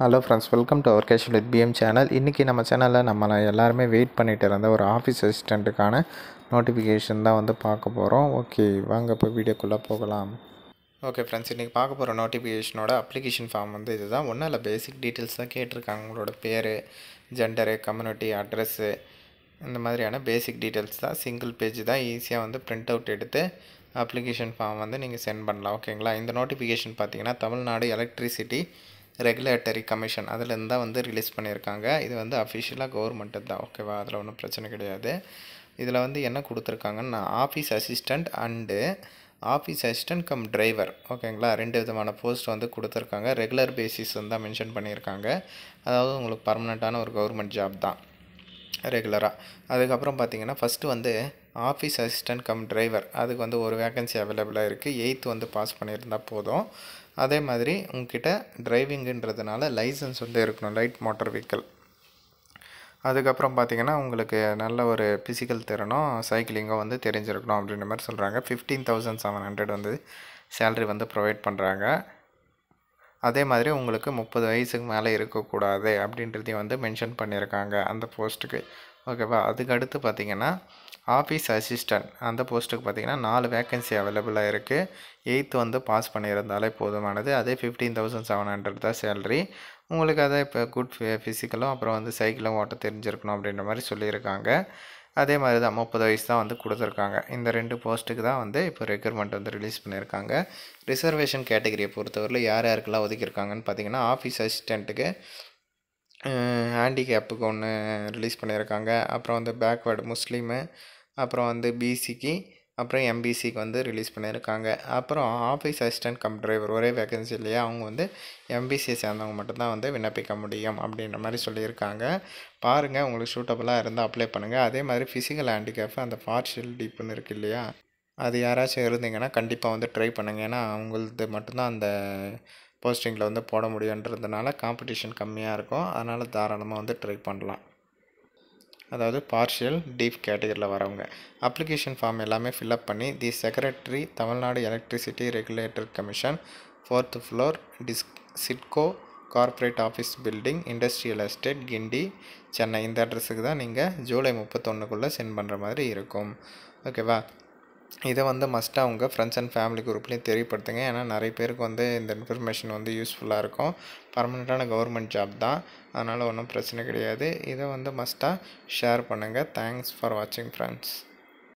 hello friends welcome to our casual with PM channel இன்றைக்கி நம்ம சேனலில் நம்ம எல்லாருமே வெயிட் பண்ணிகிட்டு இருந்த ஒரு ஆஃபீஸ் அசிஸ்டண்ட்டுக்கான நோட்டிஃபிகேஷன் தான் வந்து பார்க்க போகிறோம் ஓகே வாங்க இப்போ வீடியோக்குள்ளே போகலாம் ஓகே ஃப்ரெண்ட்ஸ் இன்றைக்கி பார்க்க போகிற நோட்டிஃபிகேஷனோட அப்ளிகேஷன் ஃபார்ம் வந்து இதுதான் ஒன்றும் இல்லை பேசிக் டீட்டெயில்ஸ் தான் கேட்டிருக்காங்க உங்களோட பேர் ஜெண்டரு கம்யூனிட்டி அட்ரஸ்ஸு இந்த மாதிரியான பேசிக் டீட்டெயில்ஸ் தான் சிங்கிள் பேஜ் தான் ஈஸியாக வந்து ப்ரிண்ட் அவுட் எடுத்து அப்ளிகேஷன் ஃபார்ம் வந்து நீங்கள் சென்ட் பண்ணலாம் ஓகேங்களா இந்த நோட்டிஃபிகேஷன் பார்த்தீங்கன்னா தமிழ்நாடு எலக்ட்ரிசிட்டி ரெகுலேட்டரி கமிஷன் அதுலேருந்து தான் வந்து ரிலீஸ் பண்ணியிருக்காங்க இது வந்து அஃபிஷியலாக கவர்மெண்ட்டு தான் ஓகேவா அதில் ஒன்றும் பிரச்சனை கிடையாது இதில் வந்து என்ன கொடுத்துருக்காங்கன்னா office assistant and office assistant cum driver ஓகேங்களா ரெண்டு விதமான போஸ்ட் வந்து கொடுத்துருக்காங்க ரெகுலர் பேசிஸ் வந்து மென்ஷன் பண்ணியிருக்காங்க அதாவது உங்களுக்கு பர்மனெண்ட்டான ஒரு கவர்மெண்ட் ஜாப் தான் ரெகுலராக அதுக்கப்புறம் பார்த்திங்கன்னா ஃபஸ்ட்டு வந்து ஆஃபீஸ் அசிஸ்டண்ட் கம் டிரைவர் அதுக்கு வந்து ஒரு வேகன்சி அவைலபிளாக இருக்குது எயித் வந்து பாஸ் பண்ணியிருந்தால் போதும் அதே மாதிரி உங்ககிட்ட டிரைவிங்குன்றதுனால லைசன்ஸ் வந்து இருக்கணும் லைட் மோட்டார் வெஹிக்கிள் அதுக்கப்புறம் பார்த்திங்கன்னா உங்களுக்கு நல்ல ஒரு ஃபிசிக்கல் திறனும் சைக்கிளிங்கோ வந்து தெரிஞ்சிருக்கணும் அப்படின்ற மாதிரி சொல்கிறாங்க ஃபிஃப்டீன் தௌசண்ட் செவன் ஹண்ட்ரட் வந்து சேல்ரி வந்து ப்ரொவைட் பண்ணுறாங்க அதே மாதிரி உங்களுக்கு முப்பது வயசுக்கு மேலே இருக்கக்கூடாது அப்படின்றதையும் வந்து மென்ஷன் பண்ணியிருக்காங்க அந்த போஸ்ட்டுக்கு ஓகேவா அதுக்கடுத்து பார்த்திங்கன்னா ஆஃபீஸ் அசிஸ்டன்ட் அந்த போஸ்ட்டுக்கு பார்த்திங்கன்னா நாலு வேக்கன்சி அவைலபிளாக இருக்குது எயித்து வந்து பாஸ் பண்ணியிருந்தாலே போதுமானது அதே ஃபிஃப்டீன் தௌசண்ட் செவன் ஹண்ட்ரட் தான் சேலரி உங்களுக்கு அதை இப்போ குட் ஃபிசிக்கலும் அப்புறம் வந்து சைக்கிளும் ஓட்ட தெரிஞ்சிருக்கணும் அப்படின்ற மாதிரி சொல்லியிருக்காங்க அதே மாதிரி தான் முப்பது வயசு தான் வந்து கொடுத்துருக்காங்க இந்த ரெண்டு போஸ்ட்டுக்கு தான் வந்து இப்போ ரெக்யூர்மெண்ட் வந்து ரிலீஸ் பண்ணியிருக்காங்க ரிசர்வேஷன் கேட்டகரியை பொறுத்தவரையில் யார் யாருக்கெல்லாம் ஒதுக்கியிருக்காங்கன்னு பார்த்தீங்கன்னா ஆஃபீஸ் அசிஸ்டண்ட்டுக்கு ஹேண்டிகேப்புக்கு ஒன்று ரிலீஸ் பண்ணியிருக்காங்க அப்புறம் வந்து பேக்வேர்டு முஸ்லீமு அப்புறம் வந்து பிசிக்கு அப்புறம் எம்பிசிக்கு வந்து ரிலீஸ் பண்ணியிருக்காங்க அப்புறம் ஆஃபீஸ் அசிஸ்டன்ட் கம் டிரைவர் ஒரே வேகன்சி இல்லையா அவங்க வந்து எம்பிசியை சேர்ந்தவங்க மட்டும்தான் வந்து விண்ணப்பிக்க முடியும் அப்படின்ற மாதிரி சொல்லியிருக்காங்க பாருங்கள் உங்களுக்கு சூட்டபுளாக இருந்தால் அப்ளை பண்ணுங்கள் அதே மாதிரி ஃபிசிக்கல் ஹேண்டிகேப் அந்த பார்ஷியல் டீப்னு இருக்குது இல்லையா அது யாராச்சும் இருந்தீங்கன்னா கண்டிப்பாக வந்து ட்ரை பண்ணுங்கள் ஏன்னா அவங்களது மட்டும்தான் அந்த போஸ்டிங்கில் வந்து போட முடியுன்றதுனால காம்படிஷன் கம்மியாக இருக்கும் அதனால் தாராளமாக வந்து ட்ரை பண்ணலாம் அதாவது பார்ஷியல் டீப் கேட்டகரியில் வரவங்க அப்ளிகேஷன் ஃபார்ம் எல்லாமே ஃபில்அப் பண்ணி the secretary Tamil Nadu electricity regulator commission fourth floor டிஸ் SIDCO corporate office building industrial estate Guindy Chennai இந்த அட்ரஸுக்கு தான் நீங்கள் ஜூலை முப்பத்தொன்றுக்குள்ளே சென்ட் பண்ணுற மாதிரி இருக்கும் ஓகேவா இதை வந்து மஸ்ட்டாக அவங்க ஃப்ரெண்ட்ஸ் அண்ட் ஃபேமிலி குரூப்லேயும் தெரியப்படுத்துங்க ஏன்னா நிறைய பேருக்கு வந்து இந்த இன்ஃபர்மேஷன் வந்து யூஸ்ஃபுல்லாக இருக்கும் பர்மனெண்ட்டான கவர்மெண்ட் ஜாப் தான் அதனால் ஒன்றும் பிரச்சனை கிடையாது இதை வந்து மஸ்ட்டாக ஷேர் பண்ணுங்கள் தேங்க்ஸ் ஃபார் வாட்சிங் ஃப்ரெண்ட்ஸ்